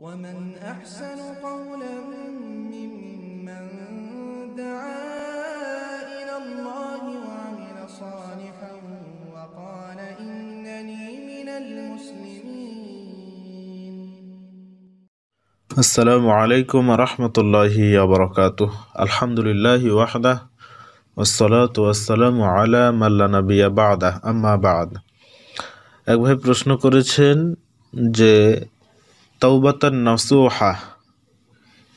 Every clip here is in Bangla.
ومن أحسن قولا ممن دعا إلى الله وعمل صالحا وقال إنني من المسلمين السلام عليكم ورحمة الله وبركاته الحمد لله وحده والصلاة والسلام على من لا نبي بعده أما بعد أكبر ভাই প্রশ্ন করেছেন যে তাওবাতান নাসুহা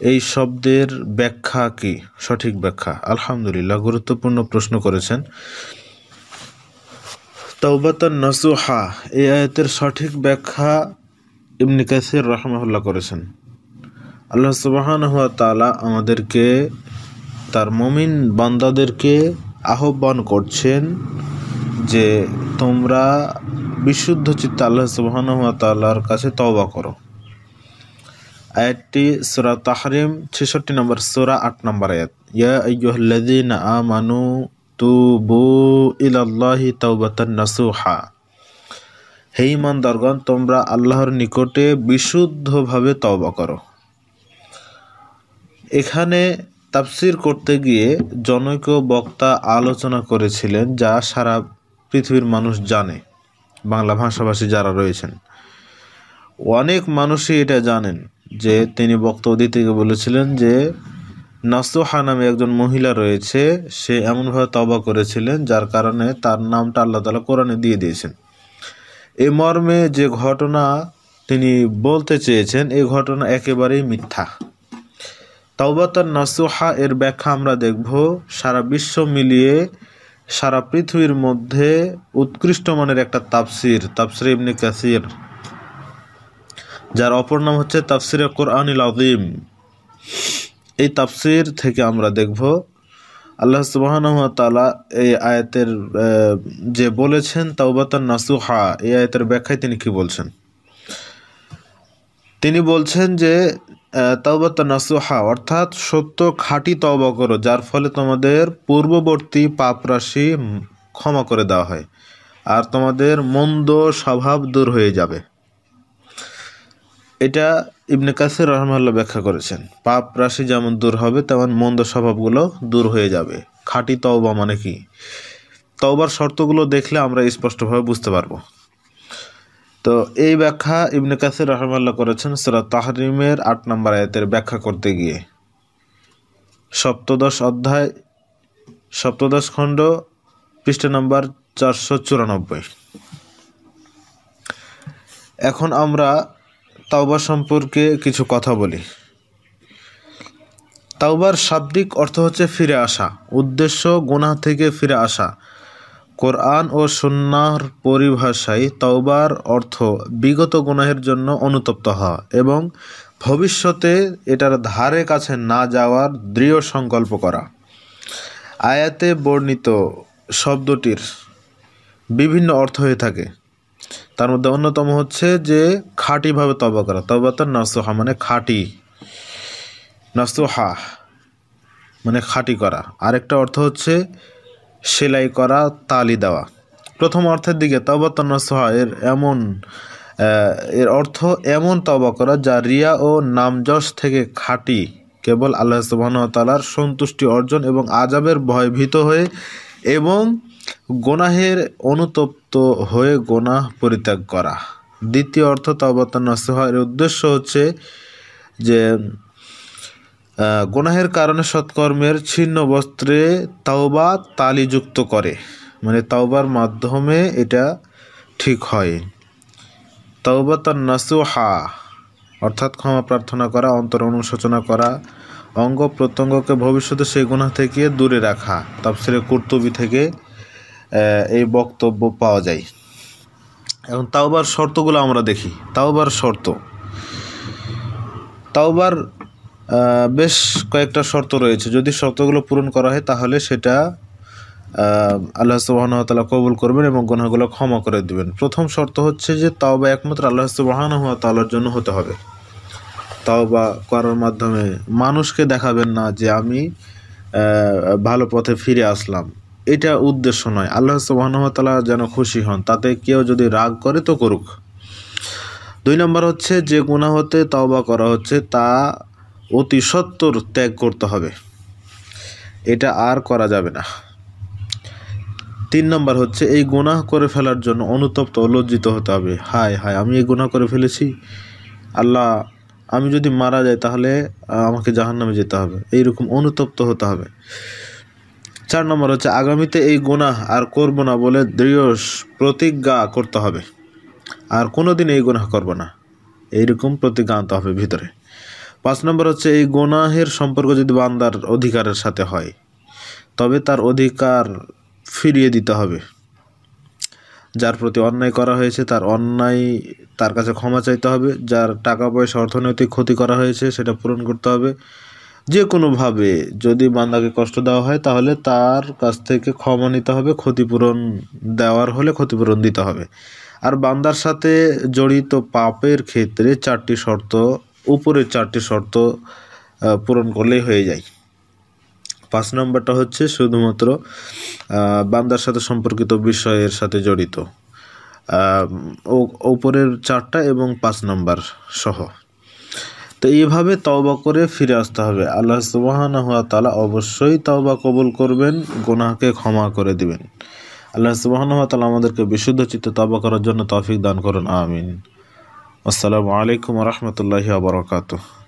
এই শব্দের ব্যাখ্যা কি সঠিক ব্যাখ্যা আলহামদুলিল্লাহ গুরুত্বপূর্ণ প্রশ্ন করেছেন তাওবাতান নাসুহা এই আয়াতের সঠিক ব্যাখ্যা ইবনে কাসির রহমাহুল্লাহ করেছেন আল্লাহ সুবাহান হুয়া তালা আমাদেরকে তার মমিন বান্দাদেরকে আহ্বান করছেন যে তোমরা বিশুদ্ধ চিত্তে আল্লাহ সুবাহান হুয়া তাল্লাহর কাছে তওবা করো আয়াতটি সুরা তাহরিম ছেষট্টি নম্বর সুরা আট নম্বর আয়াত ইয়া আইয়ুহাল্লাযীনা আমানু তুবু ইলাল্লাহি তাওবাতান নাসুহা হে দরগন তোমরা আল্লাহর নিকটে বিশুদ্ধভাবে তওবা করো এখানে তাফসির করতে গিয়ে জনৈক বক্তা আলোচনা করেছিলেন যা সারা পৃথিবীর মানুষ জানে বাংলা ভাষাভাষী যারা রয়েছেন অনেক মানুষই এটা জানেন যে তিনি বক্তব্য দিতে বলেছিলেন যে নাসুহা নামে একজন মহিলা রয়েছে সে এমনভাবে তবা করেছিলেন যার কারণে তার নামটা আল্লাহ তালা কোরআনে দিয়ে দিয়েছেন এ মর্মে যে ঘটনা তিনি বলতে চেয়েছেন এই ঘটনা একেবারেই মিথ্যা তাওবাতার নাসুহা এর ব্যাখ্যা আমরা দেখব সারা বিশ্ব মিলিয়ে সারা পৃথিবীর মধ্যে উৎকৃষ্ট মানের একটা তাপসির তাপসির ইমনি কাসির যার অপর নাম হচ্ছে তাফসিরে কোরআনিল আজিম এই তাফসির থেকে আমরা দেখব আল্লাহ তালা এই আয়াতের যে বলেছেন তাওবাতান নাসুহা এই আয়াতের ব্যাখ্যায় তিনি কি বলছেন তিনি বলছেন যে তাওবাতা নাসুহা অর্থাৎ সত্য খাঁটি তওবা করো যার ফলে তোমাদের পূর্ববর্তী পাপরাশি ক্ষমা করে দেওয়া হয় আর তোমাদের মন্দ স্বভাব দূর হয়ে যাবে এটা ইবনে কাসির রহমাল্লা ব্যাখ্যা করেছেন পাপ রাশি যেমন দূর হবে তেমন মন্দ স্বভাবগুলো দূর হয়ে যাবে খাঁটি তওবা মানে কি তওবার শর্তগুলো দেখলে আমরা স্পষ্টভাবে বুঝতে পারবো তো এই ব্যাখ্যা ইবনে কাসির রহমাল্লা করেছেন সেরা তাহরিমের আট নম্বর আয়াতের ব্যাখ্যা করতে গিয়ে সপ্তদশ অধ্যায় সপ্তদশ খণ্ড পৃষ্ঠা নম্বর চারশো চুরানব্বই এখন আমরা তাওবা সম্পর্কে কিছু কথা বলি তাওবার শাব্দিক অর্থ হচ্ছে ফিরে আসা উদ্দেশ্য গুনাহ থেকে ফিরে আসা কোরআন ও সন্ন্যার পরিভাষায় তাওবার অর্থ বিগত গুনাহের জন্য অনুতপ্ত হওয়া এবং ভবিষ্যতে এটার ধারে কাছে না যাওয়ার দৃঢ় সংকল্প করা আয়াতে বর্ণিত শব্দটির বিভিন্ন অর্থ হয়ে থাকে তার মধ্যে অন্যতম হচ্ছে যে খাঁটিভাবে তবা করা তবা তো নাসোহা মানে খাঁটি নাসোহা মানে খাঁটি করা আরেকটা অর্থ হচ্ছে সেলাই করা তালি দেওয়া প্রথম অর্থের দিকে তবা তো নাসোহা এর এমন এর অর্থ এমন তবা করা যা রিয়া ও নামযশ থেকে খাঁটি কেবল আল্লাহ সুবাহতালার সন্তুষ্টি অর্জন এবং আজাবের ভয়ভীত হয়ে এবং গোনাহের অনুতপ্ত হয়ে গোনাহ পরিত্যাগ করা দ্বিতীয় অর্থ তবাত নসিহার উদ্দেশ্য হচ্ছে যে গোনাহের কারণে সৎকর্মের ছিন্ন বস্ত্রে তাওবা তালি যুক্ত করে মানে তাওবার মাধ্যমে এটা ঠিক হয় তাওবা তার নাসুহা অর্থাৎ ক্ষমা প্রার্থনা করা অন্তর অনুশোচনা করা অঙ্গ প্রত্যঙ্গকে ভবিষ্যতে সেই গুণা থেকে দূরে রাখা তাপসিরে কর্তবী থেকে এই বক্তব্য পাওয়া যায় এবং তাওবার শর্তগুলো আমরা দেখি তাওবার শর্ত তাওবার বেশ কয়েকটা শর্ত রয়েছে যদি শর্তগুলো পূরণ করা হয় তাহলে সেটা আল্লাহ সুবাহনতালা কবুল করবেন এবং গণগুলো ক্ষমা করে দেবেন প্রথম শর্ত হচ্ছে যে তাওবা একমাত্র আল্লাহ সুবাহনতালার জন্য হতে হবে তাওবা করার মাধ্যমে মানুষকে দেখাবেন না যে আমি ভালো পথে ফিরে আসলাম এটা উদ্দেশ্য নয় আল্লাহ সুবাহতালা যেন খুশি হন তাতে কেউ যদি রাগ করে তো করুক দুই নম্বর হচ্ছে যে গুণা হতে তওবা করা হচ্ছে তা অতি সত্তর ত্যাগ করতে হবে এটা আর করা যাবে না তিন নম্বর হচ্ছে এই গুনাহ করে ফেলার জন্য অনুতপ্ত লজ্জিত হতে হবে হায় হায় আমি এই গুণা করে ফেলেছি আল্লাহ আমি যদি মারা যাই তাহলে আমাকে জাহান্নামে যেতে হবে এইরকম অনুতপ্ত হতে হবে চার নম্বর হচ্ছে আগামীতে এই গুণাহ আর করব না বলে দৃঢ় প্রতিজ্ঞা করতে হবে আর কোনো দিন এই গুণাহ করব না এইরকম প্রতিজ্ঞা আনতে হবে ভিতরে পাঁচ নম্বর হচ্ছে এই গুণাহের সম্পর্ক যদি বান্দার অধিকারের সাথে হয় তবে তার অধিকার ফিরিয়ে দিতে হবে যার প্রতি অন্যায় করা হয়েছে তার অন্যায় তার কাছে ক্ষমা চাইতে হবে যার টাকা পয়সা অর্থনৈতিক ক্ষতি করা হয়েছে সেটা পূরণ করতে হবে যে কোনোভাবে যদি বান্দাকে কষ্ট দেওয়া হয় তাহলে তার কাছ থেকে ক্ষমা নিতে হবে ক্ষতিপূরণ দেওয়ার হলে ক্ষতিপূরণ দিতে হবে আর বান্দার সাথে জড়িত পাপের ক্ষেত্রে চারটি শর্ত উপরের চারটি শর্ত পূরণ করলেই হয়ে যায় পাঁচ নম্বরটা হচ্ছে শুধুমাত্র বান্দার সাথে সম্পর্কিত বিষয়ের সাথে জড়িত ওপরের চারটা এবং পাঁচ নম্বর সহ তো এইভাবে তওবা করে ফিরে আসতে হবে আল্লাহ সুবাহানা হওয়া তালা অবশ্যই তওবা কবুল করবেন গোনাহকে ক্ষমা করে দিবেন আল্লাহ সুবাহানা হাত তালা আমাদেরকে বিশুদ্ধ চিত্ত তবা করার জন্য তৌফিক দান করুন আমিন আসসালামু আলাইকুম রহমতুল্লাহি আবরকাত